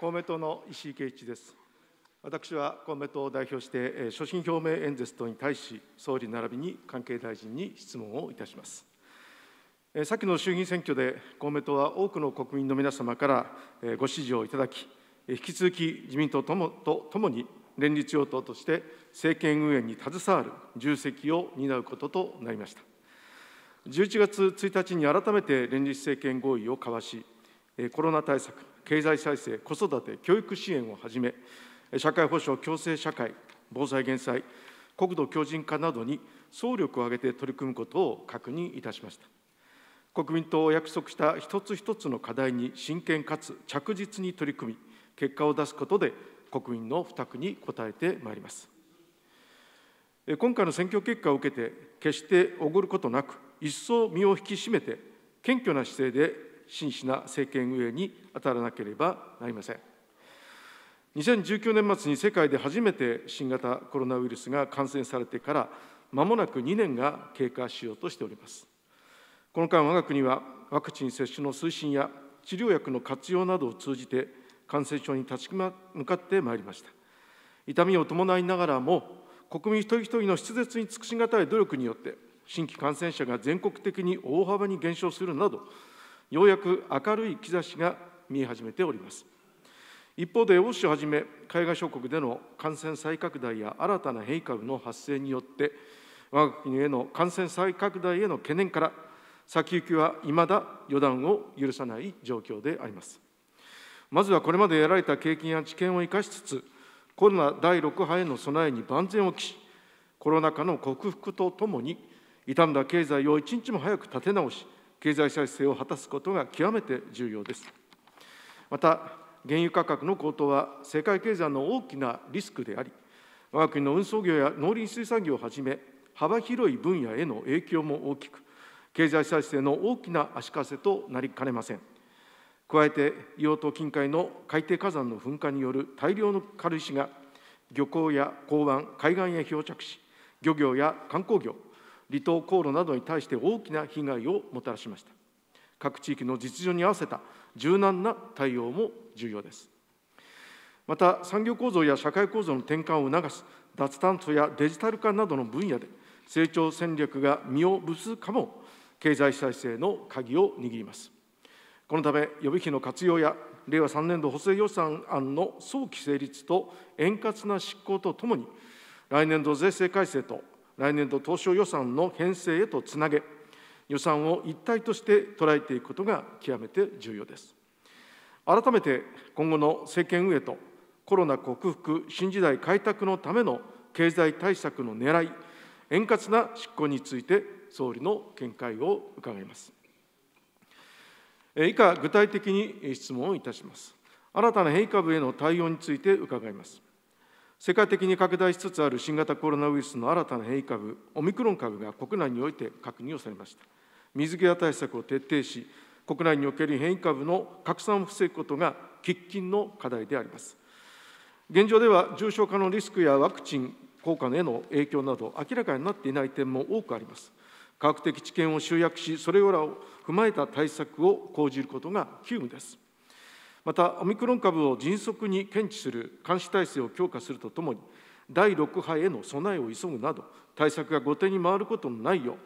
公明党の石井啓一です。私は公明党を代表して、所信表明演説等に対し、総理並びに関係大臣に質問をいたします。先の衆議院選挙で、公明党は多くの国民の皆様からご支持をいただき、引き続き自民党ともとともに連立与党として政権運営に携わる重責を担うこととなりました。11月1日に改めて連立政権合意を交わし、コロナ対策、経済再生、子育て、教育支援をはじめ、社会保障、共生社会、防災・減災、国土強靭化などに総力を挙げて取り組むことを確認いたしました。国民党を約束した一つ一つの課題に真剣かつ着実に取り組み、結果を出すことで国民の負託に応えてまいります。今回の選挙結果を受けて、決しておごることなく、一層身を引き締めて、謙虚な姿勢で真摯な政権運営に当たらなければなりません。2019年末に世界で初めて新型コロナウイルスが感染されてから、まもなく2年が経過しようとしております。この間、我が国はワクチン接種の推進や治療薬の活用などを通じて、感染症に立ち向かってまいりました。痛みを伴いながらも、国民一人一人の筆舌に尽くし難い努力によって、新規感染者が全国的に大幅に減少するなど、ようやく明るい兆しが見え始めております一方で欧州をはじめ海外諸国での感染再拡大や新たな変異株の発生によって我が国への感染再拡大への懸念から先行きはいまだ予断を許さない状況でありますまずはこれまでやられた経験や知見を生かしつつコロナ第6波への備えに万全を期しコロナ禍の克服とともに傷んだ経済を一日も早く立て直し経済再生を果たすことが極めて重要です。また、原油価格の高騰は世界経済の大きなリスクであり、我が国の運送業や農林水産業をはじめ、幅広い分野への影響も大きく、経済再生の大きな足かせとなりかねません。加えて、硫黄島近海の海底火山の噴火による大量の軽石が、漁港や港湾、海岸へ漂着し、漁業や観光業、離島航路などに対して大きな被害をもたらしました各地域の実情に合わせた柔軟な対応も重要ですまた産業構造や社会構造の転換を促す脱炭素やデジタル化などの分野で成長戦略が実を結ぶかも経済再生の鍵を握りますこのため予備費の活用や令和3年度補正予算案の早期成立と円滑な執行とともに来年度税制改正と来年度当初予算の編成へとつなげ、予算を一体として捉えていくことが極めて重要です。改めて今後の政権運営とコロナ克服、新時代開拓のための経済対策の狙い、円滑な執行について総理の見解を伺います。以下、具体的に質問をいたします。新たな変異株への対応について伺います。世界的に拡大しつつある新型コロナウイルスの新たな変異株、オミクロン株が国内において確認をされました。水際対策を徹底し、国内における変異株の拡散を防ぐことが喫緊の課題であります。現状では、重症化のリスクやワクチン効果への影響など、明らかになっていない点も多くあります。科学的知見を集約し、それらを踏まえた対策を講じることが急務です。また、オミクロン株を迅速に検知する監視体制を強化するとともに、第6波への備えを急ぐなど、対策が後手に回ることのないよう、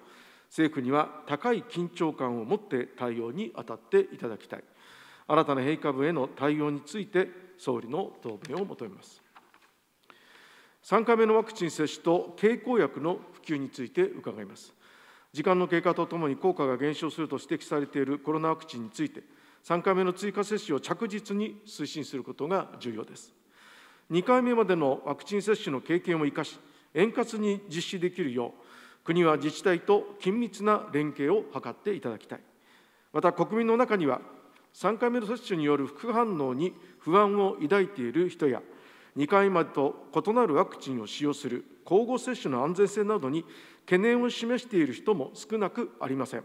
政府には高い緊張感を持って対応に当たっていただきたい。新たな変異株への対応について、総理の答弁を求めます。3回目のワクチン接種と経口薬の普及について伺います。時間の経過とともに効果が減少すると指摘されているコロナワクチンについて、3回目の追加接種を着実に推進することが重要です。2回目までのワクチン接種の経験を生かし、円滑に実施できるよう、国は自治体と緊密な連携を図っていただきたい。また国民の中には、3回目の接種による副反応に不安を抱いている人や、2回までと異なるワクチンを使用する交互接種の安全性などに懸念を示している人も少なくありません。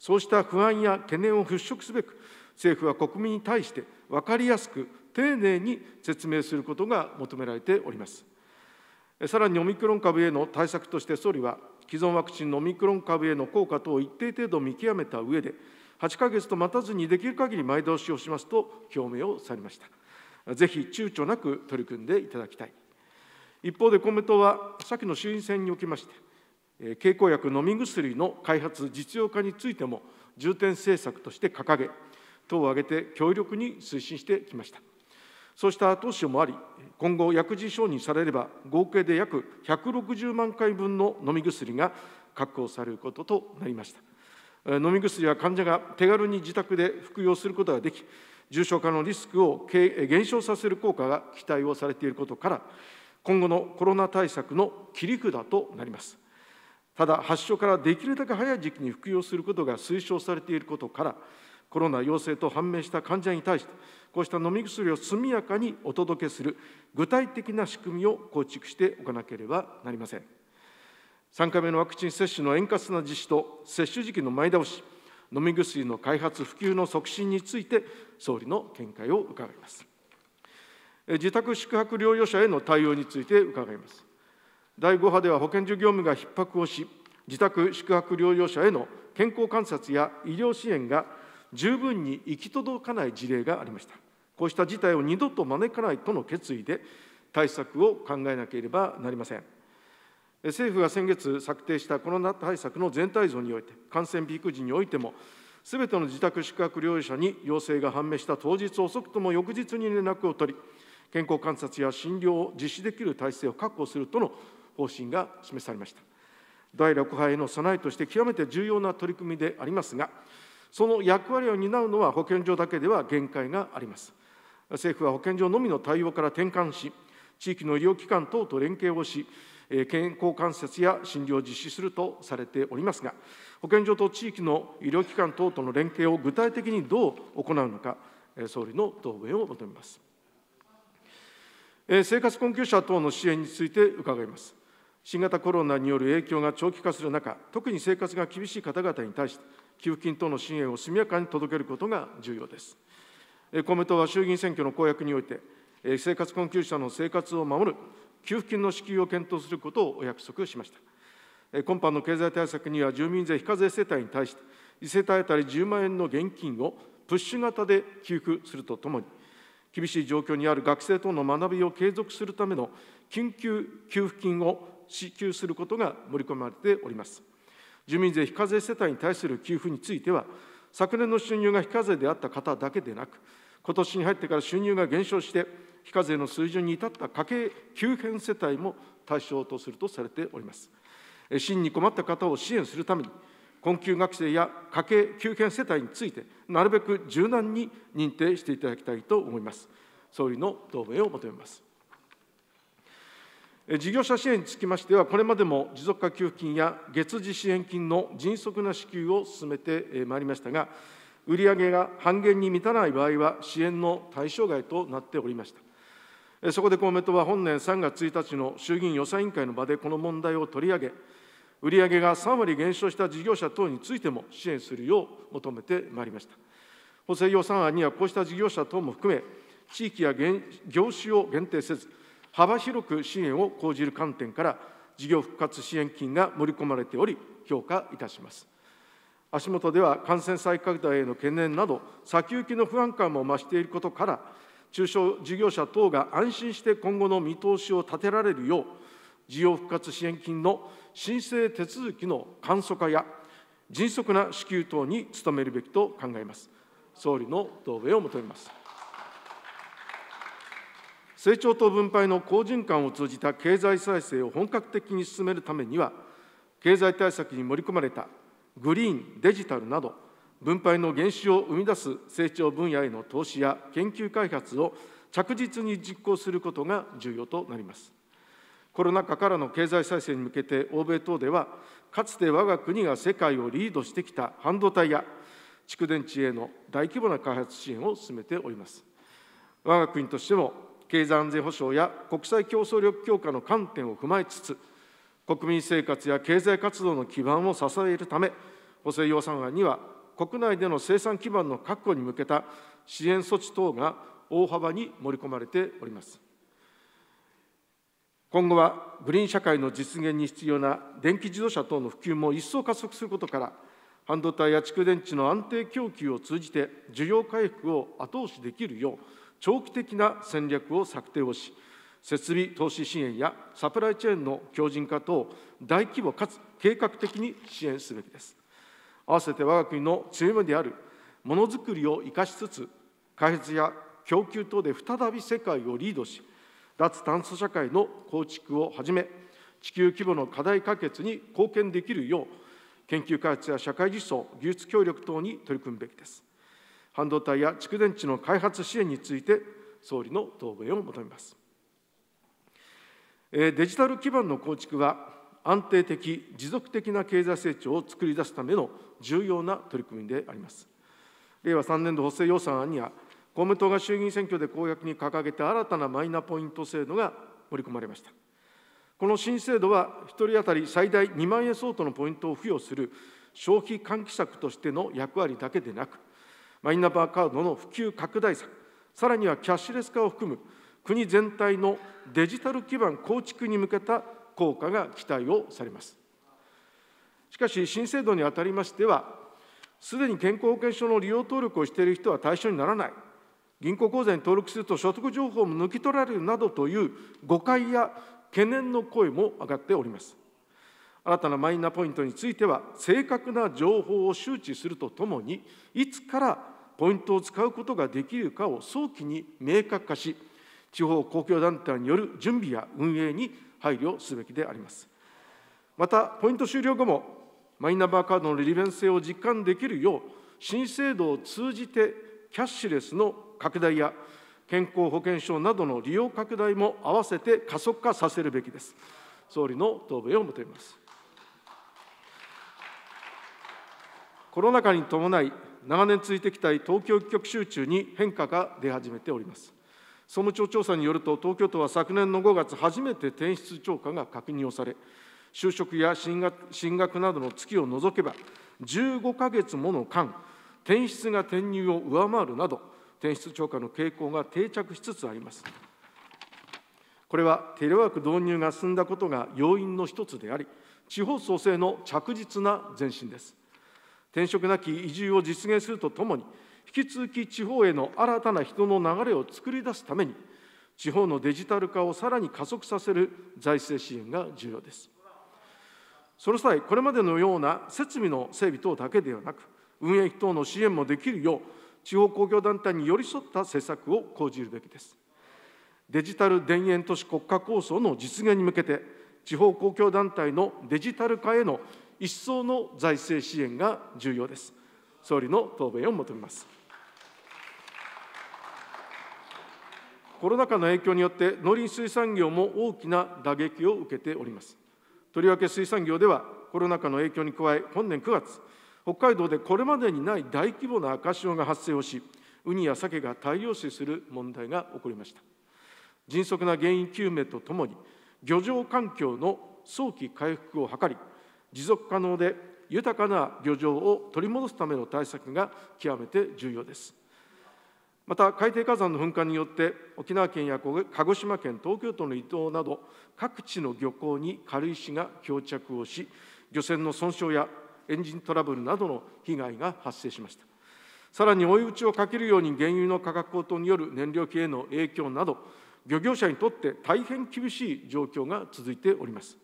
そうした不安や懸念を払拭すべく、政府は国民に対して分かりやすく丁寧に説明することが求められております。さらにオミクロン株への対策として総理は、既存ワクチンのオミクロン株への効果等を一定程度見極めた上で、8か月と待たずにできる限り前倒しをしますと表明をされました。ぜひ躊躇なく取り組んでいただきたい。一方で公明党は、先の衆院選におきまして、経口薬、飲み薬の開発、実用化についても重点政策として掲げ、等を挙げて強力に推進してきました。そうした後押しもあり、今後、薬事承認されれば、合計で約160万回分の飲み薬が確保されることとなりました。飲み薬は患者が手軽に自宅で服用することができ、重症化のリスクを減少させる効果が期待をされていることから、今後のコロナ対策の切り札となります。ただ、発症からできるだけ早い時期に服用することが推奨されていることから、コロナ陽性と判明した患者に対して、こうした飲み薬を速やかにお届けする具体的な仕組みを構築しておかなければなりません。3回目のワクチン接種の円滑な実施と接種時期の前倒し、飲み薬の開発・普及の促進について、総理の見解を伺います。自宅宿泊療養者への対応について伺います。第5波では保健所業務が逼迫をし、自宅宿泊療養者への健康観察や医療支援が十分に行き届かない事例がありましたこうした事態を二度と招かないとの決意で対策を考えなければなりません政府が先月策定したコロナ対策の全体像において感染ピーク時においてもすべての自宅宿泊療養者に陽性が判明した当日遅くとも翌日に連絡を取り健康観察や診療を実施できる体制を確保するとの方針が示されました第6波への備えとして極めて重要な取り組みでありますがその役割を担うのは保健所だけでは限界があります。政府は保健所のみの対応から転換し、地域の医療機関等と連携をし、健康観察や診療を実施するとされておりますが、保健所と地域の医療機関等との連携を具体的にどう行うのか、総理の答弁を求めます。生活困窮者等の支援について伺います。新型コロナによる影響が長期化する中、特に生活が厳しい方々に対して、給付金等の支援を速やかに届けることが重要です。公明党は衆議院選挙の公約において、生活困窮者の生活を守る給付金の支給を検討することをお約束しました。今般の経済対策には、住民税非課税世帯に対して、1世帯当たり10万円の現金をプッシュ型で給付するとともに、厳しい状況にある学生等の学びを継続するための緊急給付金を支給することが盛り込まれております。住民税非課税世帯に対する給付については、昨年の収入が非課税であった方だけでなく、今年に入ってから収入が減少して、非課税の水準に至った家計急変世帯も対象とするとされております。真に困った方を支援するために、困窮学生や家計急変世帯について、なるべく柔軟に認定していただきたいと思います。総理の答弁を求めます。事業者支援につきましては、これまでも持続化給付金や月次支援金の迅速な支給を進めてまいりましたが、売上が半減に満たない場合は、支援の対象外となっておりました。そこで公明党は本年3月1日の衆議院予算委員会の場でこの問題を取り上げ、売上が3割減少した事業者等についても支援するよう求めてまいりました。補正予算案には、こうした事業者等も含め、地域や業種を限定せず、幅広く支援を講じる観点から事業復活支援金が盛り込まれており評価いたします足元では感染再拡大への懸念など先行きの不安感も増していることから中小事業者等が安心して今後の見通しを立てられるよう事業復活支援金の申請手続きの簡素化や迅速な支給等に努めるべきと考えます総理の答弁を求めます成長と分配の好循環を通じた経済再生を本格的に進めるためには、経済対策に盛り込まれたグリーン、デジタルなど、分配の原資を生み出す成長分野への投資や研究開発を着実に実行することが重要となります。コロナ禍からの経済再生に向けて、欧米等では、かつて我が国が世界をリードしてきた半導体や蓄電池への大規模な開発支援を進めております。我が国としても経済安全保障や国際競争力強化の観点を踏まえつつ、国民生活や経済活動の基盤を支えるため、補正予算案には、国内での生産基盤の確保に向けた支援措置等が大幅に盛り込まれております。今後はグリーン社会の実現に必要な電気自動車等の普及も一層加速することから、半導体や蓄電池の安定供給を通じて、需要回復を後押しできるよう、長期的な戦略を策定をし、設備投資支援やサプライチェーンの強靭化等大規模かつ計画的に支援すべきです。合わせて我が国の強みであるものづくりを生かしつつ、開発や供給等で再び世界をリードし、脱炭素社会の構築をはじめ、地球規模の課題解決に貢献できるよう、研究開発や社会実装、技術協力等に取り組むべきです。半導体や蓄電池の開発支援について総理の答弁を求めます。デジタル基盤の構築は安定的、持続的な経済成長を作り出すための重要な取り組みであります。令和3年度補正予算案には、公明党が衆議院選挙で公約に掲げた新たなマイナポイント制度が盛り込まれました。この新制度は、1人当たり最大2万円相当のポイントを付与する消費喚起策としての役割だけでなく、マイナンバーカードの普及拡大策、さらにはキャッシュレス化を含む国全体のデジタル基盤構築に向けた効果が期待をされます。しかし、新制度にあたりましては、すでに健康保険証の利用登録をしている人は対象にならない、銀行口座に登録すると所得情報も抜き取られるなどという誤解や懸念の声も上がっております。新たなマイナポイントについては正確な情報を周知するとともにいつからポイントを使うことができるかを早期に明確化し地方公共団体による準備や運営に配慮すべきでありますまたポイント終了後もマイナンバーカードの利便性を実感できるよう新制度を通じてキャッシュレスの拡大や健康保険証などの利用拡大も併せて加速化させるべきです。総理の答弁を求めます。コロナ禍に伴い、長年続いてきた東京一極集中に変化が出始めております。総務庁調査によると、東京都は昨年の5月、初めて転出超過が確認をされ、就職や進学進学などの月を除けば、15か月もの間、転出が転入を上回るなど、転出超過の傾向が定着しつつあります。これはテレワーク導入が進んだことが要因の一つであり、地方創生の着実な前進です。転職なき移住を実現するとともに、引き続き地方への新たな人の流れを作り出すために、地方のデジタル化をさらに加速させる財政支援が重要です。その際、これまでのような設備の整備等だけではなく、運営費等の支援もできるよう、地方公共団体に寄り添った政策を講じるべきです。デジタル田園都市国家構想の実現に向けて、地方公共団体のデジタル化への一層の財政支援が重要です。総理の答弁を求めます。コロナ禍の影響によって農林水産業も大きな打撃を受けております。とりわけ水産業ではコロナ禍の影響に加え、本年9月、北海道でこれまでにない大規模な赤潮が発生をし、ウニや鮭が大量死する問題が起こりました。迅速な原因究明とともに、漁場環境の早期回復を図り、持続可能で豊かな漁場を取り戻すための対策が極めて重要です。また海底火山の噴火によって沖縄県や鹿児島県東京都の離島など各地の漁港に軽石が漂着をし漁船の損傷やエンジントラブルなどの被害が発生しましたさらに追い打ちをかけるように原油の価格高騰による燃料費への影響など漁業者にとって大変厳しい状況が続いております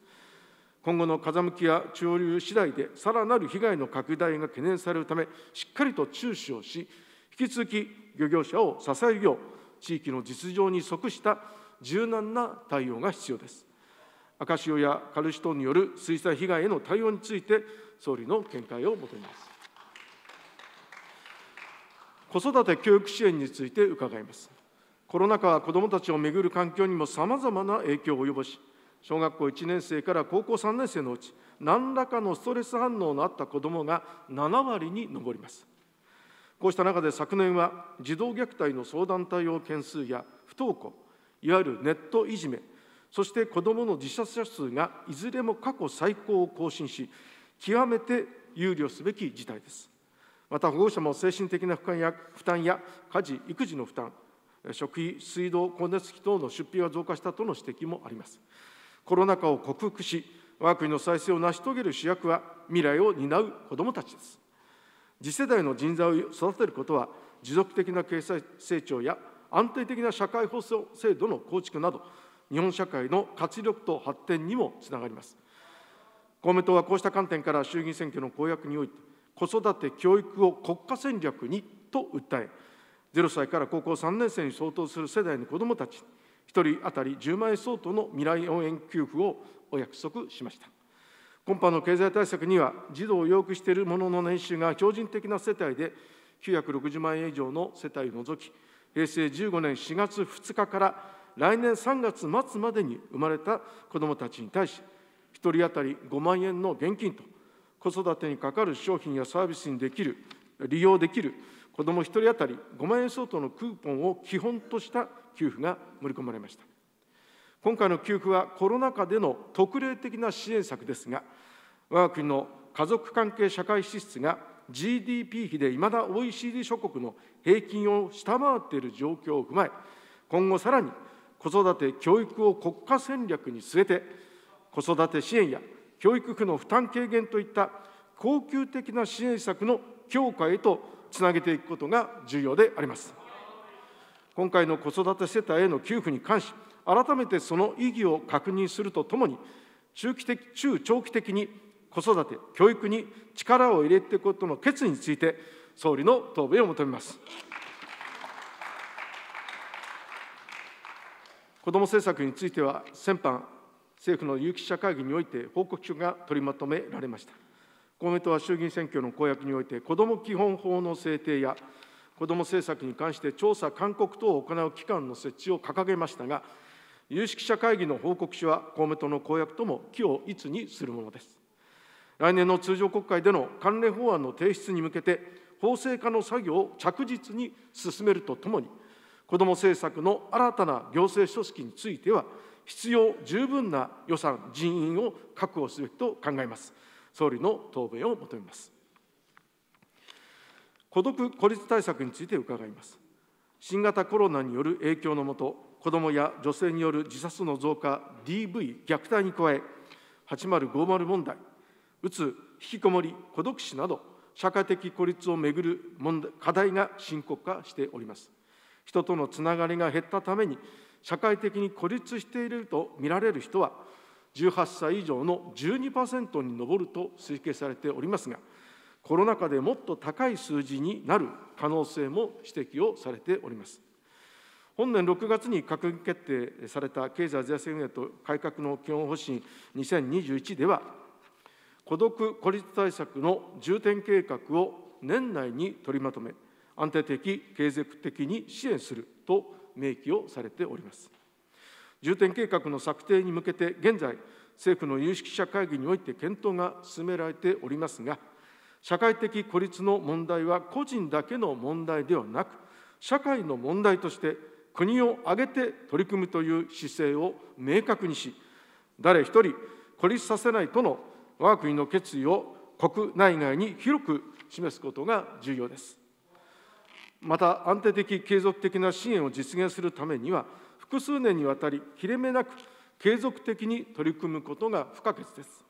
今後の風向きや潮流次第でさらなる被害の拡大が懸念されるためしっかりと注視をし引き続き漁業者を支えるよう地域の実情に即した柔軟な対応が必要です赤潮やカルシ等による水災被害への対応について総理の見解を求めます子育て教育支援について伺いますコロナ禍は子どもたちをめぐる環境にもさまざまな影響を及ぼし小学校1年生から高校3年生のうち何らかのストレス反応のあった子どもが7割に上りますこうした中で昨年は児童虐待の相談対応件数や不登校いわゆるネットいじめそして子どもの自殺者数がいずれも過去最高を更新し極めて憂慮すべき事態ですまた保護者も精神的な負担や負担や家事育児の負担食費水道光熱費等の出費が増加したとの指摘もありますコロナ禍を克服し、我が国の再生を成し遂げる主役は未来を担う子どもたちです。次世代の人材を育てることは、持続的な経済成長や安定的な社会保障制度の構築など、日本社会の活力と発展にもつながります。公明党はこうした観点から衆議院選挙の公約において、子育て・教育を国家戦略にと訴え、0歳から高校3年生に相当する世代の子どもたち、1人当たり10万円相当の未来応援給付をお約束しました。今般の経済対策には、児童を養育している者の年収が標準的な世帯で960万円以上の世帯を除き、平成15年4月2日から来年3月末までに生まれた子どもたちに対し、1人当たり5万円の現金と、子育てにかかる商品やサービスにできる利用できる子ども1人当たり5万円相当のクーポンを基本とした給付が盛り込まれました。今回の給付はコロナ禍での特例的な支援策ですが、我が国の家族関係社会支出が GDP 比でいまだ OECD 諸国の平均を下回っている状況を踏まえ、今後さらに子育て・教育を国家戦略に据えて、子育て支援や教育費の負担軽減といった恒久的な支援策の強化へとつなげていくことが重要であります。今回の子育て世帯への給付に関し、改めてその意義を確認するとともに、中期的中長期的に子育て、教育に力を入れていくことの決意について、総理の答弁を求めます。子ども政策については、先般、政府の有識者会議において報告書が取りまとめられました。公明党は衆議院選挙の公約において、子ども基本法の制定や、子ども政策に関して調査・勧告等を行う機関の設置を掲げましたが、有識者会議の報告書は、公明党の公約とも既を一にするものです。来年の通常国会での関連法案の提出に向けて、法制化の作業を着実に進めるとともに、子ども政策の新たな行政組織については、必要十分な予算、人員を確保すべきと考えます。総理の答弁を求めます。孤独・孤立対策について伺います。新型コロナによる影響のもと、子どもや女性による自殺の増加、DV、虐待に加え、8050問題、うつ、引きこもり、孤独死など、社会的孤立をめぐる問題課題が深刻化しております。人とのつながりが減ったために、社会的に孤立していると見られる人は、18歳以上の12%に上ると推計されておりますが、コロナ禍でもっと高い数字になる可能性も指摘をされております。本年6月に閣議決定された経済財政運営と改革の基本方針2021では、孤独・孤立対策の重点計画を年内に取りまとめ、安定的、継続的に支援すると明記をされております。重点計画の策定に向けて現在、政府の有識者会議において検討が進められておりますが、社会的孤立の問題は個人だけの問題ではなく、社会の問題として国を挙げて取り組むという姿勢を明確にし、誰一人孤立させないとの我が国の決意を国内外に広く示すことが重要です。また、安定的、継続的な支援を実現するためには、複数年にわたり切れ目なく継続的に取り組むことが不可欠です。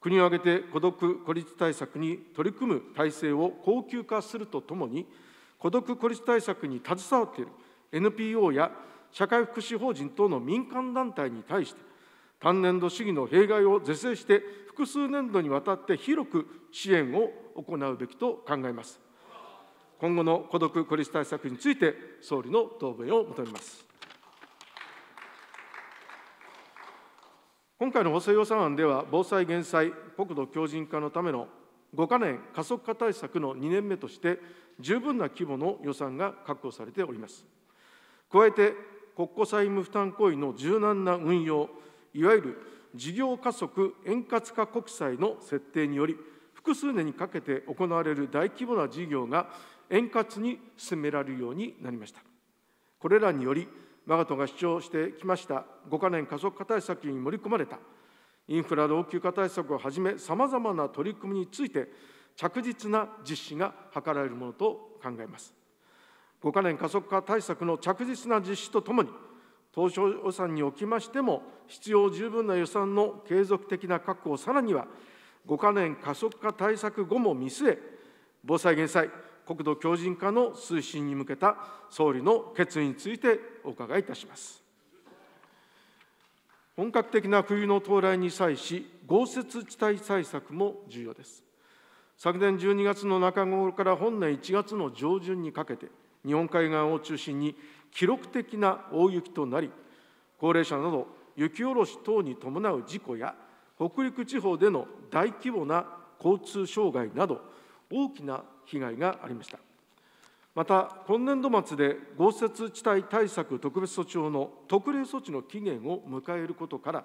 国を挙げて孤独・孤立対策に取り組む体制を恒久化するとともに、孤独・孤立対策に携わっている NPO や社会福祉法人等の民間団体に対して、単年度主義の弊害を是正して、複数年度にわたって広く支援を行うべきと考えます。今後の孤独・孤立対策について、総理の答弁を求めます。今回の補正予算案では、防災・減災、国土強靭化のための5か年加速化対策の2年目として、十分な規模の予算が確保されております。加えて、国庫債務負担行為の柔軟な運用、いわゆる事業加速円滑化国債の設定により、複数年にかけて行われる大規模な事業が円滑に進められるようになりました。これらにより、我が党が主張してきました5か年加速化対策に盛り込まれたインフラ老朽化対策をはじめさまざまな取り組みについて着実な実施が図られるものと考えます5か年加速化対策の着実な実施とともに当初予算におきましても必要十分な予算の継続的な確保さらには5か年加速化対策後も見据え防災・減災国土強靭化の推進に向けた総理の決意についてお伺いいたします。本格的な冬の到来に際し、豪雪地帯対策も重要です。昨年12月の中頃から本年1月の上旬にかけて、日本海岸を中心に記録的な大雪となり、高齢者など雪下ろし等に伴う事故や、北陸地方での大規模な交通障害など、大きな被害がありました。また、今年度末で豪雪地帯対策特別措置法の特例措置の期限を迎えることから、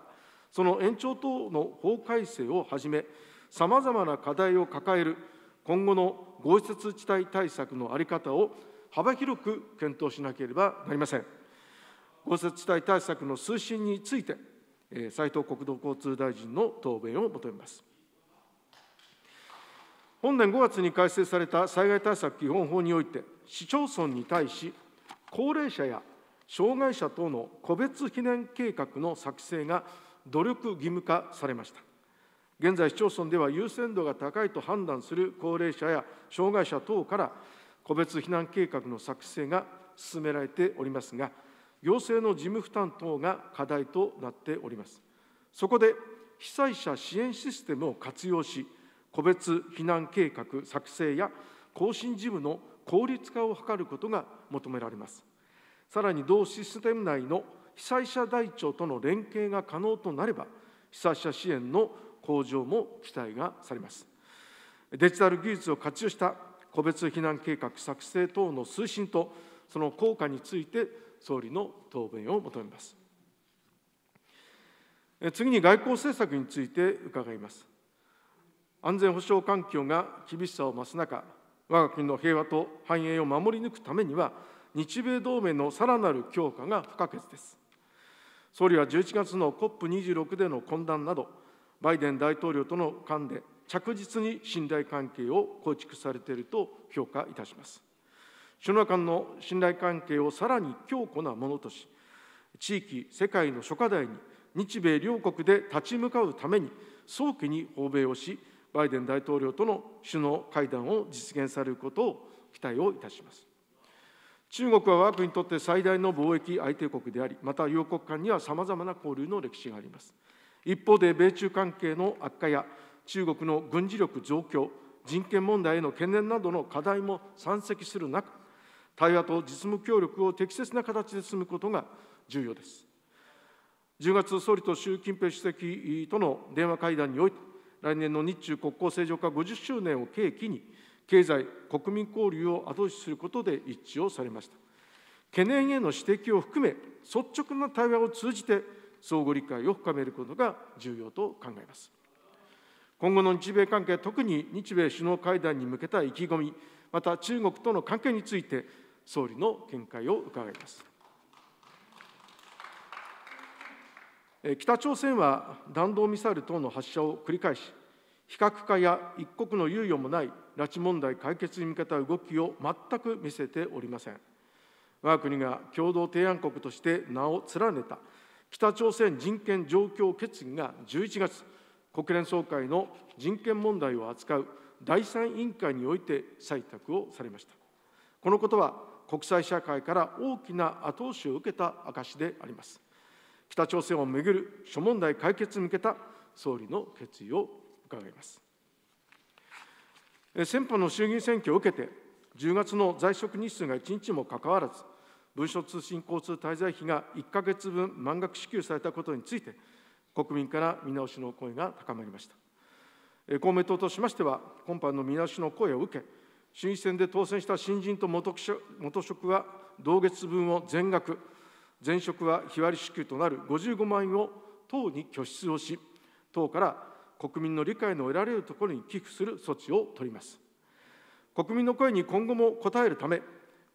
その延長等の法改正をはじめ、さまざまな課題を抱える今後の豪雪地帯対策の在り方を幅広く検討しなければなりません。豪雪地帯対策の推進について、斉藤国土交通大臣の答弁を求めます。本年5月に改正された災害対策基本法において、市町村に対し、高齢者や障害者等の個別避難計画の作成が努力義務化されました。現在、市町村では優先度が高いと判断する高齢者や障害者等から、個別避難計画の作成が進められておりますが、行政の事務負担等が課題となっております。そこで、被災者支援システムを活用し、個別避難計画作成や更新事務の効率化を図ることが求められます。さらに同システム内の被災者台帳との連携が可能となれば、被災者支援の向上も期待がされます。デジタル技術を活用した個別避難計画作成等の推進と、その効果について、総理の答弁を求めます。次に外交政策について伺います。安全保障環境が厳しさを増す中、我が国の平和と繁栄を守り抜くためには、日米同盟のさらなる強化が不可欠です。総理は11月の COP26 での懇談など、バイデン大統領との間で着実に信頼関係を構築されていると評価いたします。首脳間の信頼関係をさらに強固なものとし、地域、世界の諸課題に日米両国で立ち向かうために、早期に訪米をし、バイデン大統領との首脳会談を実現されることを期待をいたします。中国は我が国にとって最大の貿易相手国であり、また両国間にはさまざまな交流の歴史があります。一方で、米中関係の悪化や中国の軍事力増強、人権問題への懸念などの課題も山積する中、対話と実務協力を適切な形で進むことが重要です。10月、総理と習近平主席との電話会談において、来年の日中国交正常化50周年を契機に、経済、国民交流を後押しすることで一致をされました。懸念への指摘を含め、率直な対話を通じて、相互理解を深めることが重要と考えます。今後の日米関係、特に日米首脳会談に向けた意気込み、また中国との関係について、総理の見解を伺います。北朝鮮は弾道ミサイル等の発射を繰り返し、非核化や一刻の猶予もない拉致問題解決に向けた動きを全く見せておりません。我が国が共同提案国として名を連ねた北朝鮮人権状況決議が11月、国連総会の人権問題を扱う第三委員会において採択をされました。このことは国際社会から大きな後押しを受けた証であります。北朝鮮をめぐる諸問題解決に向けた総理の決意を伺います。先般の衆議院選挙を受けて、10月の在職日数が1日もかかわらず、文書通信交通滞在費が1か月分満額支給されたことについて、国民から見直しの声が高まりました。公明党としましては、今般の見直しの声を受け、衆院選で当選した新人と元職は同月分を全額、前職は日割り支給となる55万円を党に拠出をし、党から国民の理解の得られるところに寄付する措置を取ります。国民の声に今後も応えるため、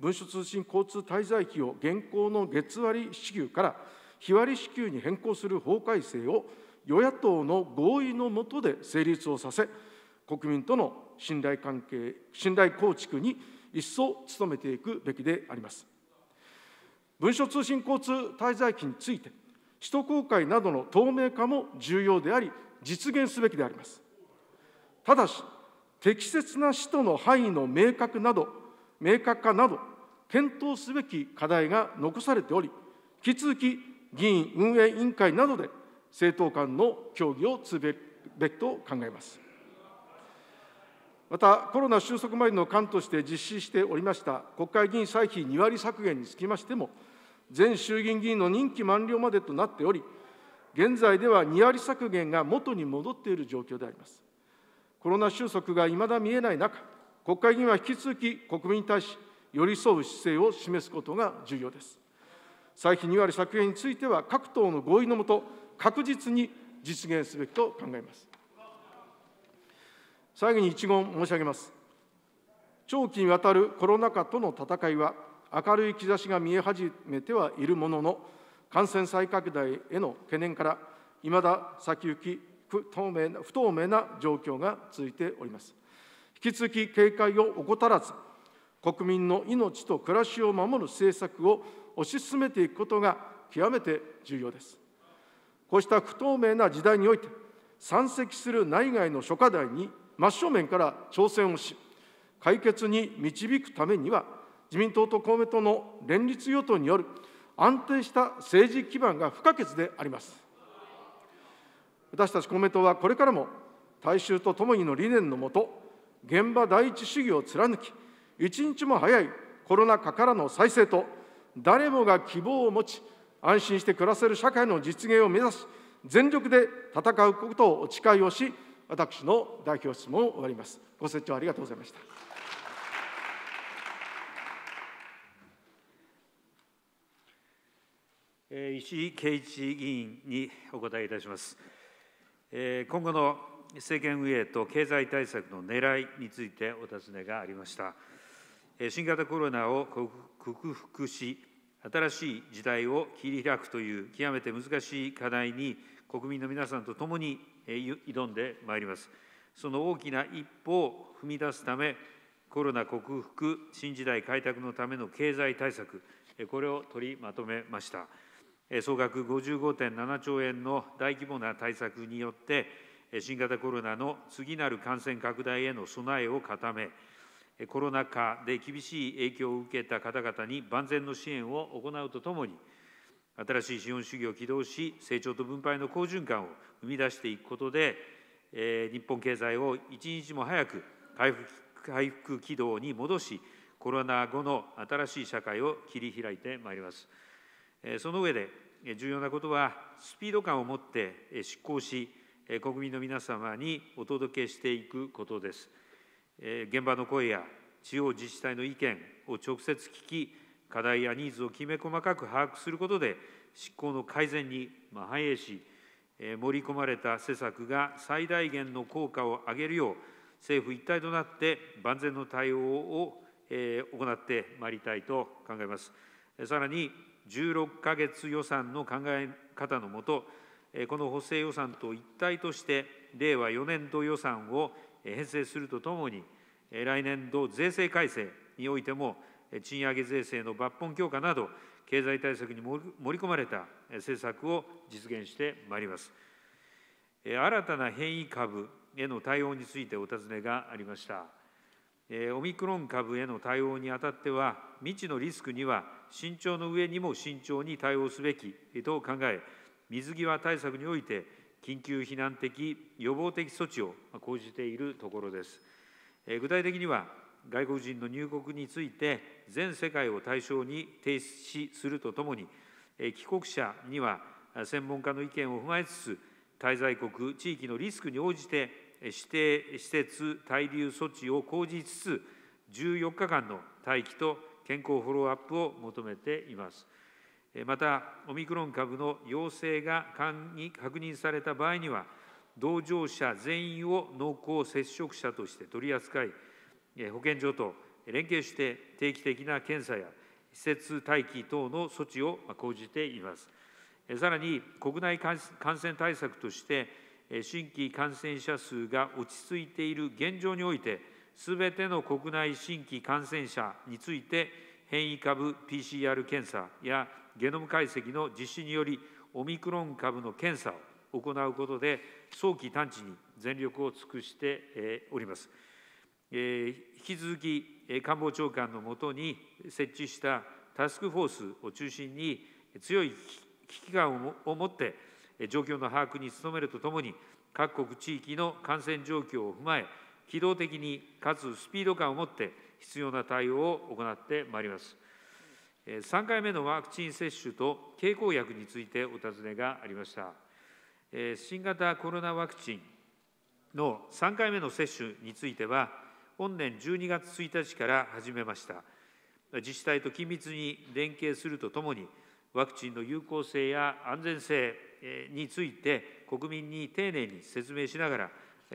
文書通信交通滞在費を現行の月割支給から日割り支給に変更する法改正を与野党の合意の下で成立をさせ、国民との信頼関係、信頼構築に一層努めていくべきであります。文書通信交通滞在期について、使途公開などの透明化も重要であり、実現すべきであります。ただし、適切な使途の範囲の明確など、明確化など、検討すべき課題が残されており、引き続き議員運営委員会などで政党間の協議をるべきと考えます。また、コロナ収束前の間として実施しておりました国会議員歳費2割削減につきましても、全衆議院議員の任期満了までとなっており、現在では2割削減が元に戻っている状況であります。コロナ収束がいまだ見えない中、国会議員は引き続き国民に対し、寄り添う姿勢を示すことが重要です。歳費2割削減については、各党の合意のもと、確実に実現すべきと考えます。最後に一言申し上げます。長期にわたるコロナ禍との戦いは、明るい兆しが見え始めてはいるものの、感染再拡大への懸念から、いまだ先行き不透明な不透明な状況が続いております。引き続き警戒を怠らず、国民の命と暮らしを守る政策を推し進めていくことが極めて重要です。こうした不透明な時代において、山積する内外の諸課題に真正面から挑戦をし、解決に導くためには、自民党と公明党の連立与党による安定した政治基盤が不可欠であります。私たち公明党はこれからも大衆と共にの理念のもと、現場第一主義を貫き、一日も早いコロナ禍からの再生と、誰もが希望を持ち、安心して暮らせる社会の実現を目指し、全力で戦うことをお誓いをし、私の代表質問を終わります。ご清聴ありがとうございました。石井啓一議員にお答えいたします。今後の政権運営と経済対策の狙いについてお尋ねがありました。新型コロナを克服し、新しい時代を切り開くという極めて難しい課題に国民の皆さんと共に挑んでまいります。その大きな一歩を踏み出すため、コロナ克服、新時代開拓のための経済対策、これを取りまとめました。総額55.7兆円の大規模な対策によって、新型コロナの次なる感染拡大への備えを固め、コロナ禍で厳しい影響を受けた方々に万全の支援を行うとともに、新しい資本主義を起動し、成長と分配の好循環を生み出していくことで、日本経済を一日も早く回復回復軌道に戻し、コロナ後の新しい社会を切り開いてまいります。その上で、重要なことは、スピード感を持って執行し、国民の皆様にお届けしていくことです。現場の声や地方自治体の意見を直接聞き、課題やニーズをきめ細かく把握することで、執行の改善に反映し、盛り込まれた施策が最大限の効果を上げるよう、政府一体となって万全の対応を行ってまいりたいと考えます。さらに16か月予算の考え方のもと、この補正予算と一体として、令和4年度予算を編成するとともに、来年度税制改正においても、賃上げ税制の抜本強化など、経済対策に盛り込まれた政策を実現してまいります。新たな変異株への対応についてお尋ねがありました。オミクロン株への対応にあたっては、未知のリスクには慎重の上にも慎重に対応すべきと考え、水際対策において、緊急避難的、予防的措置を講じているところです。具体的には、外国人の入国について、全世界を対象に停止するとともに、帰国者には専門家の意見を踏まえつつ、滞在国、地域のリスクに応じて、指定施設滞留措置を講じつつ、14日間の待機と健康フォローアップを求めています。また、オミクロン株の陽性が確認された場合には、同乗者全員を濃厚接触者として取り扱い、保健所と連携して定期的な検査や施設待機等の措置を講じています。さらに、国内感染対策として、新規感染者数が落ち着いている現状において、すべての国内新規感染者について、変異株 PCR 検査やゲノム解析の実施により、オミクロン株の検査を行うことで、早期探知に全力を尽くしております。引き続き、官房長官のもとに設置したタスクフォースを中心に、強い危機感を持って、状況の把握に努めるとともに、各国地域の感染状況を踏まえ、機動的にかつスピード感を持って必要な対応を行ってまいります。3回目のワクチン接種と経口薬についてお尋ねがありました。新型コロナワクチンの3回目の接種については、本年12月1日から始めました。自治体と緊密に連携するとともに、ワクチンの有効性や安全性、について、国民に丁寧に説明しながら、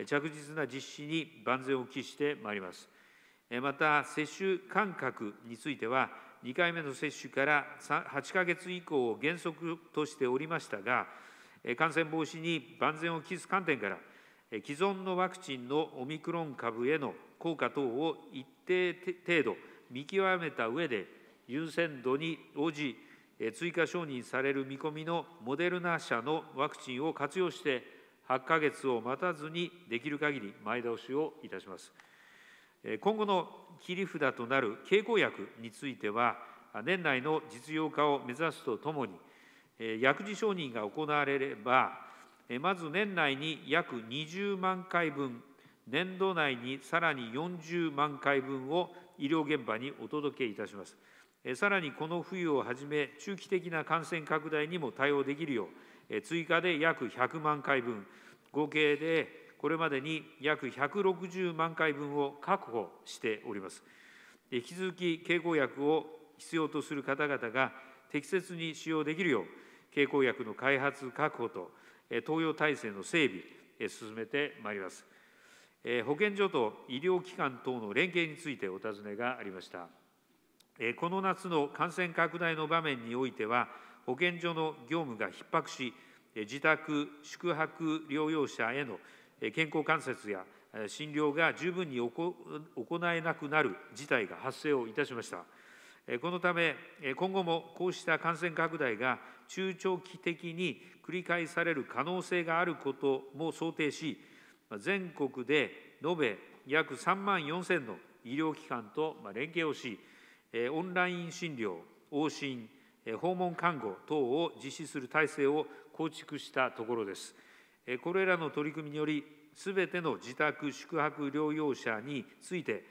着実な実施に万全を期してまいります。また、接種間隔については、2回目の接種から8か月以降を原則としておりましたが、感染防止に万全を期す観点から、既存のワクチンのオミクロン株への効果等を一定程度見極めた上で、優先度に応じ、追加承認される見込みのモデルナ社のワクチンを活用して、8ヶ月を待たずにできる限り前倒しをいたします。今後の切り札となる経口薬については、年内の実用化を目指すとともに、薬事承認が行われれば、まず年内に約20万回分、年度内にさらに40万回分を医療現場にお届けいたします。さらにこの冬をはじめ、中期的な感染拡大にも対応できるよう、追加で約100万回分、合計でこれまでに約160万回分を確保しております。引き続き、経口薬を必要とする方々が適切に使用できるよう、経口薬の開発確保と投与体制の整備、進めてまいります。保健所と医療機関等の連携についてお尋ねがありました。この夏の感染拡大の場面においては、保健所の業務が逼迫し、自宅、宿泊療養者への健康観察や診療が十分に行えなくなる事態が発生をいたしました。このため、今後もこうした感染拡大が中長期的に繰り返される可能性があることも想定し、全国で延べ約3万4000の医療機関と連携をし、オンライン診療、往診、訪問看護等を実施する体制を構築したところです。これらの取り組みにより、すべての自宅・宿泊療養者について、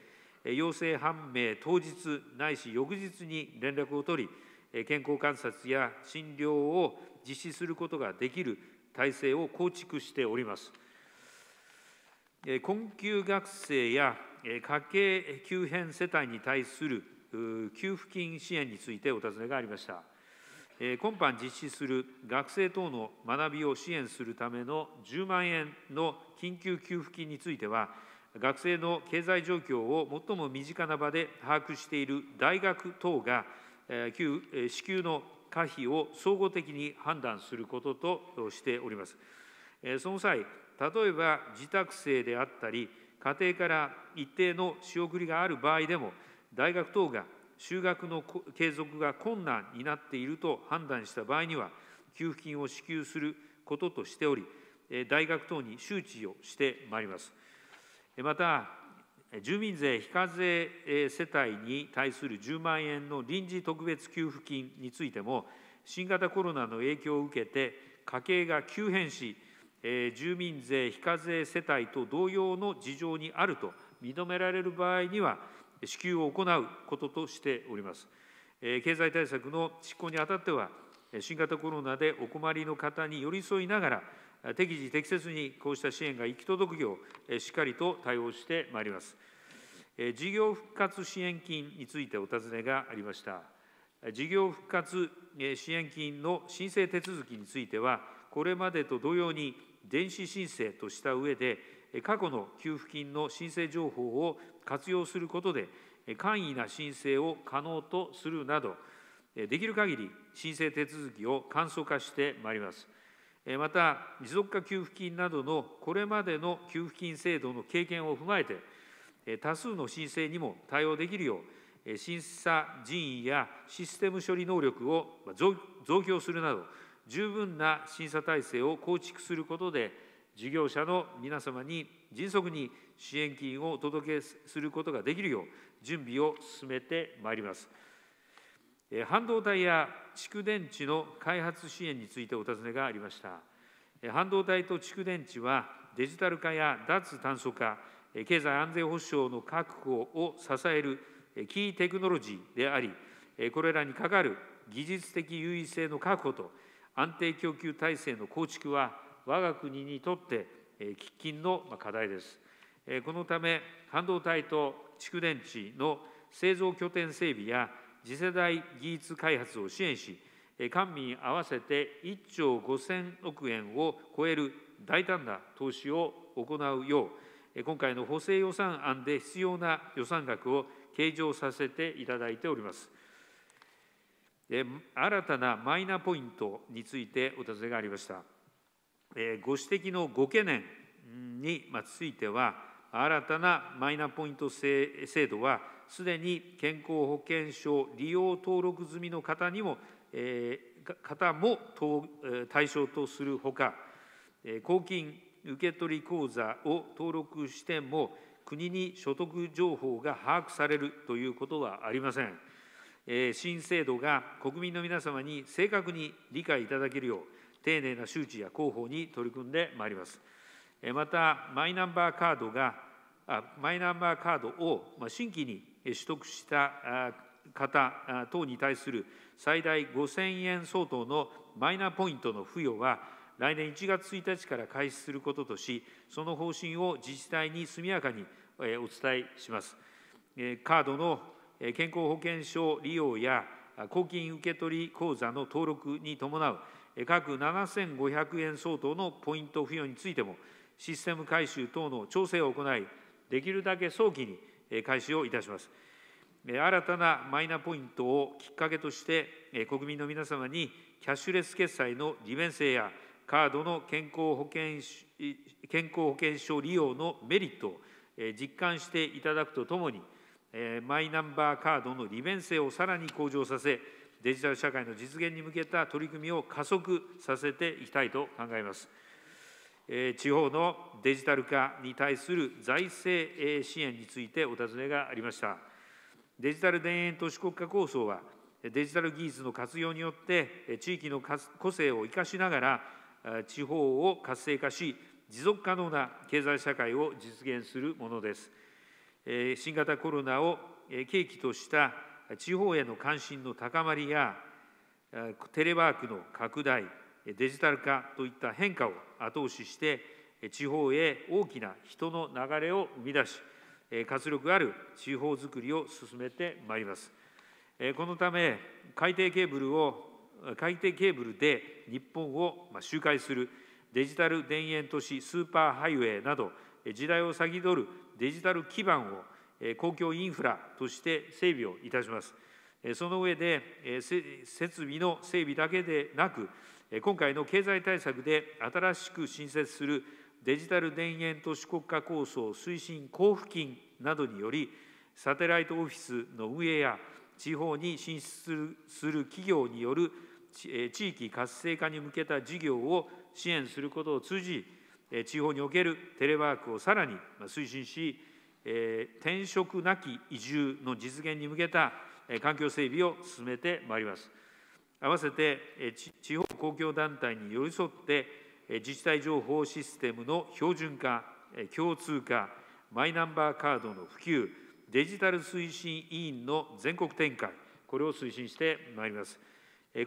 陽性判明当日ないし翌日に連絡を取り、健康観察や診療を実施することができる体制を構築しております。困窮学生や家計急変世帯に対する給付金支援についてお尋ねがありました。今般実施する学生等の学びを支援するための10万円の緊急給付金については、学生の経済状況を最も身近な場で把握している大学等が、支給の可否を総合的に判断することとしております。その際、例えば自宅生であったり、家庭から一定の仕送りがある場合でも、大学等が就学の継続が困難になっていると判断した場合には、給付金を支給することとしており、大学等に周知をしてまいります。また、住民税非課税世帯に対する10万円の臨時特別給付金についても、新型コロナの影響を受けて、家計が急変し、住民税非課税世帯と同様の事情にあると認められる場合には、支給を行うこととしております。経済対策の執行にあたっては、新型コロナでお困りの方に寄り添いながら、適時適切にこうした支援が行き届くよう、しっかりと対応してまいります。事業復活支援金についてお尋ねがありました。事業復活支援金の申請手続きについては、これまでと同様に電子申請とした上で、過去の給付金の申請情報を活用することで簡易な申請を可能とするなどできる限り申請手続きを簡素化してまいりますまた持続化給付金などのこれまでの給付金制度の経験を踏まえて多数の申請にも対応できるよう審査人員やシステム処理能力を増強するなど十分な審査体制を構築することで事業者の皆様に迅速に支援金をお届けすることができるよう、準備を進めてまいります。半導体や蓄電池の開発支援についてお尋ねがありました。半導体と蓄電池は、デジタル化や脱炭素化、経済安全保障の確保を支えるキーテクノロジーであり、これらにかかる技術的優位性の確保と安定供給体制の構築は、我が国にとって喫緊の課題です。このため、半導体と蓄電池の製造拠点整備や次世代技術開発を支援し、官民合わせて1兆5000億円を超える大胆な投資を行うよう、今回の補正予算案で必要な予算額を計上させていただいております。新たなマイナポイントについてお尋ねがありました。ご指摘のご懸念については、新たなマイナポイント制度は、すでに健康保険証利用登録済みの方にも、えー、方も対象とするほか、公金受取口座を登録しても、国に所得情報が把握されるということはありません。新制度が国民の皆様に正確に理解いただけるよう、丁寧な周知や広報に取り組んでまいります。またマイナンバーカードがマイナンバーカードを新規に取得した方等に対する最大5000円相当のマイナポイントの付与は、来年1月1日から開始することとし、その方針を自治体に速やかにお伝えします。カードの健康保険証利用や公金受取口座の登録に伴う、各7500円相当のポイント付与についても、システム改修等の調整を行い、できるだけ早期に開始をいたします。新たなマイナポイントをきっかけとして、国民の皆様にキャッシュレス決済の利便性や、カードの健康保険健康保険証利用のメリットを実感していただくとともに、マイナンバーカードの利便性をさらに向上させ、デジタル社会の実現に向けた取り組みを加速させていきたいと考えます。地方のデジタル化に対する財政支援についてお尋ねがありました。デジタル田園都市国家構想は、デジタル技術の活用によって、地域の個性を生かしながら、地方を活性化し、持続可能な経済社会を実現するものです。新型コロナを契機とした地方への関心の高まりや、テレワークの拡大、デジタル化といった変化を後押しして、地方へ大きな人の流れを生み出し、活力ある地方づくりを進めてまいります。このため、海底ケーブルを海底ケーブルで日本を周回するデジタル田園都市スーパーハイウェイなど、時代を先取るデジタル基盤を公共インフラとして整備をいたします。その上で、設備の整備だけでなく、今回の経済対策で新しく新設するデジタル田園都市国家構想推進交付金などにより、サテライトオフィスの運営や、地方に進出する企業による地域活性化に向けた事業を支援することを通じ、地方におけるテレワークをさらに推進し、転職なき移住の実現に向けた環境整備を進めてまいります。合わせて地方公共団体に寄り添って自治体情報システムの標準化、共通化、マイナンバーカードの普及、デジタル推進委員の全国展開、これを推進してまいります。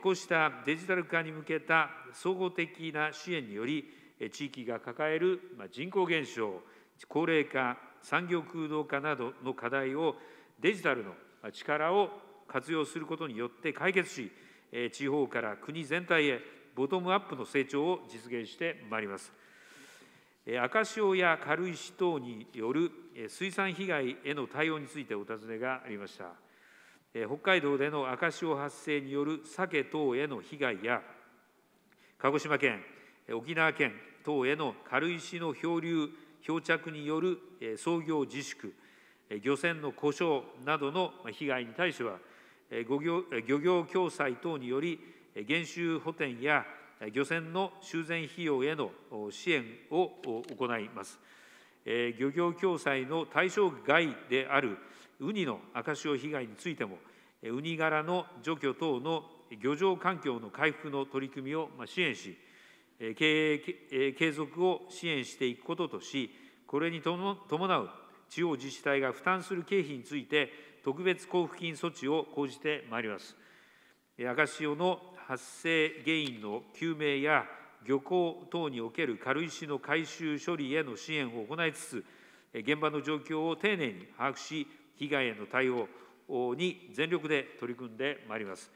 こうしたデジタル化に向けた総合的な支援により、地域が抱える人口減少、高齢化、産業空洞化などの課題をデジタルの力を活用することによって解決し、地方から国全体へ、ボトムアップの成長を実現してまいります。赤潮や軽石等による水産被害への対応についてお尋ねがありました。北海道での赤潮発生による鮭等への被害や、鹿児島県、沖縄県等への軽石の漂流、漂着による操業自粛、漁船の故障などの被害に対しては、漁業漁業共済等により、減収補填や漁船の修繕費用への支援を行います。漁業共済の対象外であるウニの赤潮被害についても、ウニ殻の除去等の漁場環境の回復の取り組みを支援し、経営継続を支援していくこととし、これに伴う地方自治体が負担する経費について、特別交付金措置を講じてまいります。赤潮の発生原因の究明や漁港等における軽石の回収処理への支援を行いつつ、現場の状況を丁寧に把握し、被害への対応に全力で取り組んでまいります。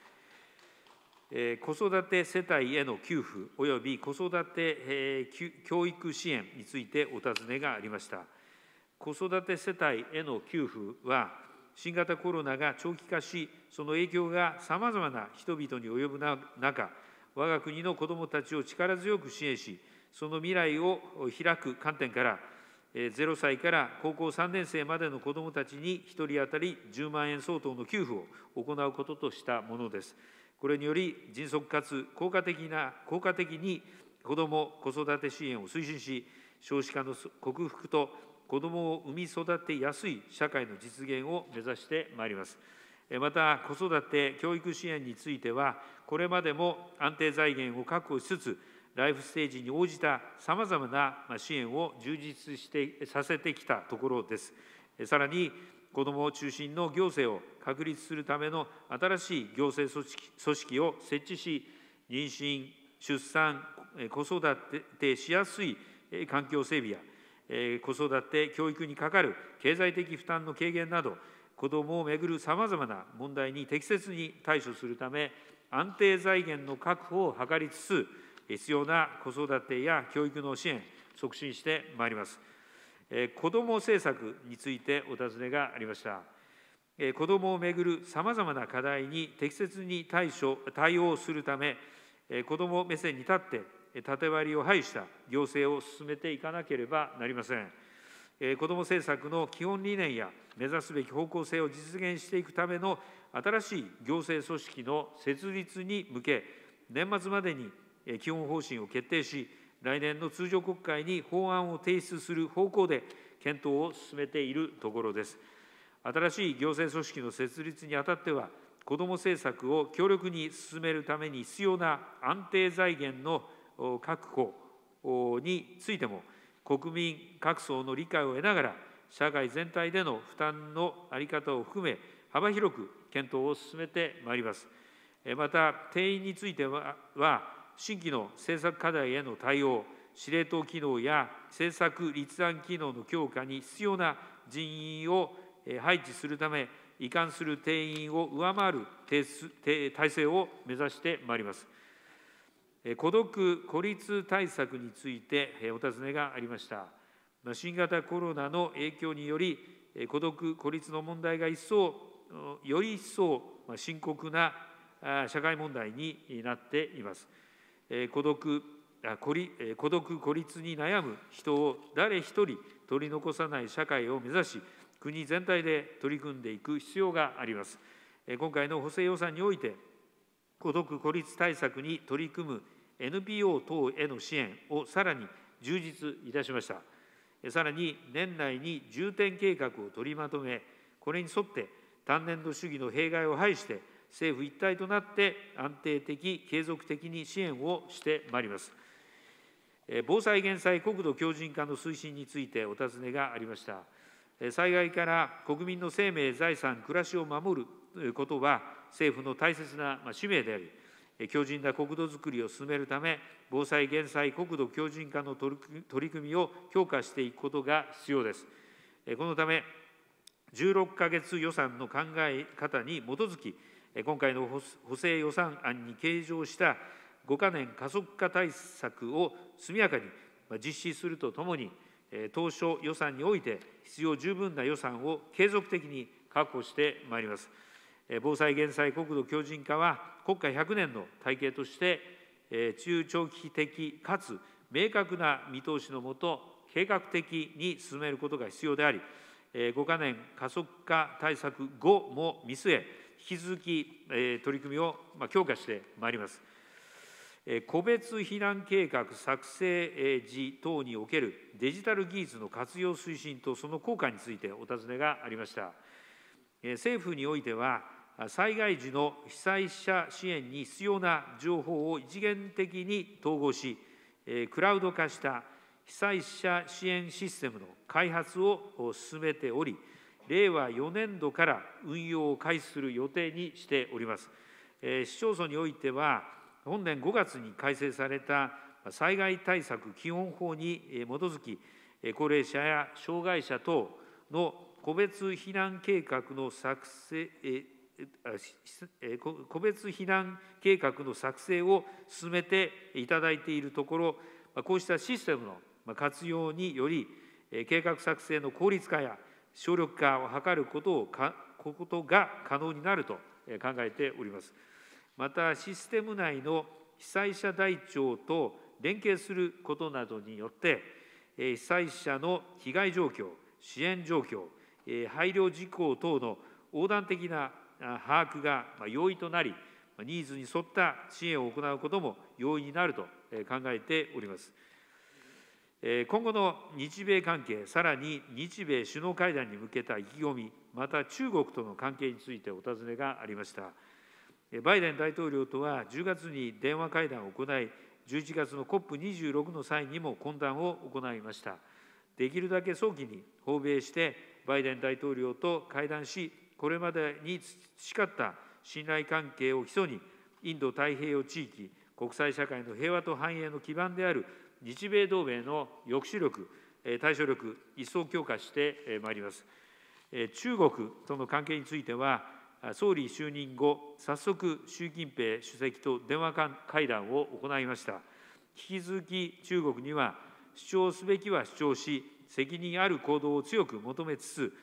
子育て世帯への給付および子育て教育支援についてお尋ねがありました。子育て世帯への給付は、新型コロナが長期化し、その影響がさまざまな人々に及ぶ中、我が国の子どもたちを力強く支援し、その未来を開く観点から、0歳から高校3年生までの子どもたちに1人当たり10万円相当の給付を行うこととしたものです。これにより、迅速かつ効果的な効果的に子ども・子育て支援を推進し、少子化の克服と子どもを産み育てやすい社会の実現を目指してまいります。また子育て・教育支援については、これまでも安定財源を確保しつつ、ライフステージに応じたさまざまな支援を充実してさせてきたところです。さらに、子どもを中心の行政を確立するための新しい行政組織組織を設置し、妊娠、出産、子育てしやすい環境整備や、子育て、教育にかかる経済的負担の軽減など、子どもをめぐるさまざまな問題に適切に対処するため、安定財源の確保を図りつつ、必要な子育てや教育の支援、促進してまいります。子ども政策についてお尋ねがありました。子どもをめぐるさまざまな課題に適切に対処、対応するため、子ども目線に立って、縦割りを排した行政を進めていかなければなりません。子ども政策の基本理念や目指すべき方向性を実現していくための新しい行政組織の設立に向け、年末までに基本方針を決定し、来年の通常国会に法案を提出する方向で検討を進めているところです。新しい行政組織の設立にあたっては、子ども政策を強力に進めるために必要な安定財源の確保についても国民各層の理解を得ながら社会全体での負担の在り方を含め幅広く検討を進めてまいります。また定員については新規の政策課題への対応司令塔機能や政策立案機能の強化に必要な人員を配置するため移管する定員を上回る体制を目指してまいります。孤独・孤立対策についてお尋ねがありました。新型コロナの影響により、孤独・孤立の問題が一層、より一層深刻な社会問題になっています。孤独孤独・孤立に悩む人を誰一人取り残さない社会を目指し、国全体で取り組んでいく必要があります。今回の補正予算において、孤独・孤立対策に取り組む NPO 等への支援をさらに充実いたしました。さらに年内に重点計画を取りまとめ、これに沿って単年度主義の弊害を排して、政府一体となって安定的、継続的に支援をしてまいります。防災・減災、国土強靭化の推進についてお尋ねがありました。災害から国民の生命、財産、暮らしを守ることは、政府の大切な使命であり、強靭な国土づくりを進めるため、防災・減災、国土強靭化の取り組みを強化していくことが必要です。このため、16か月予算の考え方に基づき、今回の補正予算案に計上した5か年加速化対策を速やかに実施するとともに、当初予算において必要十分な予算を継続的に確保してまいります。防災・減災・国土強靭化は、国家100年の体系として、中長期的かつ明確な見通しのもと、計画的に進めることが必要であり、5か年加速化対策後も見据え、引き続き取り組みを強化してまいります。個別避難計画作成時等におけるデジタル技術の活用推進とその効果についてお尋ねがありました。政府においては、災害時の被災者支援に必要な情報を一元的に統合し、クラウド化した被災者支援システムの開発を進めており、令和4年度から運用を開始する予定にしております。市町村においては、本年5月に改正された災害対策基本法に基づき、高齢者や障害者等の個別避難計画の作成個別避難計画の作成を進めていただいているところ、こうしたシステムの活用により、計画作成の効率化や省力化を図ることをことが可能になると考えております。また、システム内の被災者台帳と連携することなどによって、被災者の被害状況、支援状況、配慮事項等の横断的な把握が容易となり、ニーズに沿った支援を行うことも容易になると考えております。今後の日米関係、さらに日米首脳会談に向けた意気込み、また中国との関係についてお尋ねがありました。バイデン大統領とは10月に電話会談を行い、11月の COP26 の際にも懇談を行いました。できるだけ早期に訪米して、バイデン大統領と会談し、これまでに培った信頼関係を基礎に、インド太平洋地域、国際社会の平和と繁栄の基盤である日米同盟の抑止力、対処力、一層強化してまいります。中国との関係については、総理就任後、早速、習近平主席と電話会談を行いました。引き続き中国には、主張すべきは主張し、責任ある行動を強く求めつつ、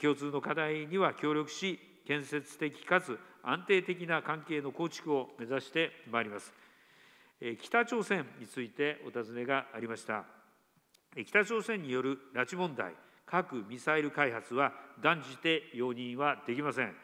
共通の課題には協力し、建設的かつ安定的な関係の構築を目指してまいります。北朝鮮についてお尋ねがありました。北朝鮮による拉致問題、核・ミサイル開発は断じて容認はできません。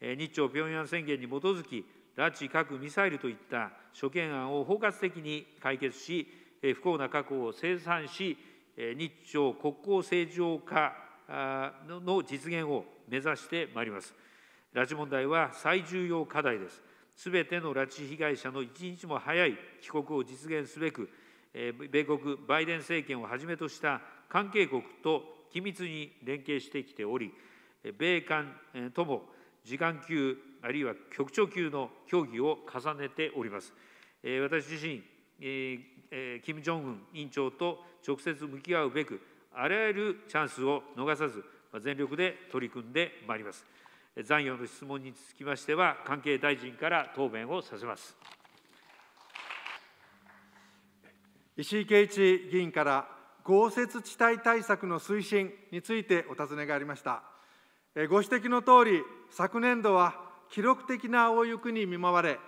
日朝平壌宣言に基づき、拉致・核・ミサイルといった諸懸案を包括的に解決し、不幸な過去を清算し、日朝国交正常化の実現を目指してまいります。拉致問題は最重要課題です。すべての拉致被害者の一日も早い帰国を実現すべく、米国バイデン政権をはじめとした関係国と緊密に連携してきており、米韓とも時間級、あるいは局長級の協議を重ねております。私自身、金正恩委員長と直接向き合うべく、あらゆるチャンスを逃さず、全力で取り組んでまいります。残余の質問につきましては、関係大臣から答弁をさせます。石井啓一議員から豪雪地帯対策の推進についてお尋ねがありました。ご指摘のとおり、昨年度は記録的な大雪に見舞われ、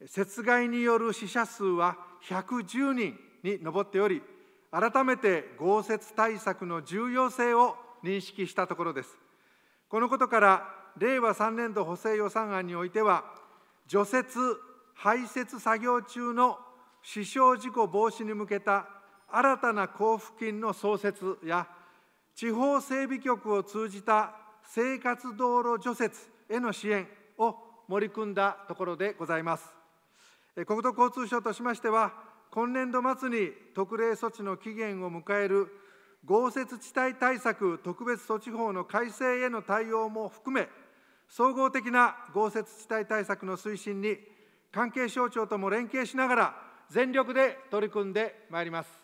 雪害による死者数は110人に上っており、改めて豪雪対策の重要性を認識したところです。このことから、令和3年度補正予算案においては、除雪・排雪作業中の死傷事故防止に向けた新たな交付金の創設や、地方整備局を通じた生活道路除雪への支援を盛り組んだところでございます。国土交通省としましては、今年度末に特例措置の期限を迎える豪雪地帯対策特別措置法の改正への対応も含め、総合的な豪雪地帯対策の推進に、関係省庁とも連携しながら、全力で取り組んでまいります。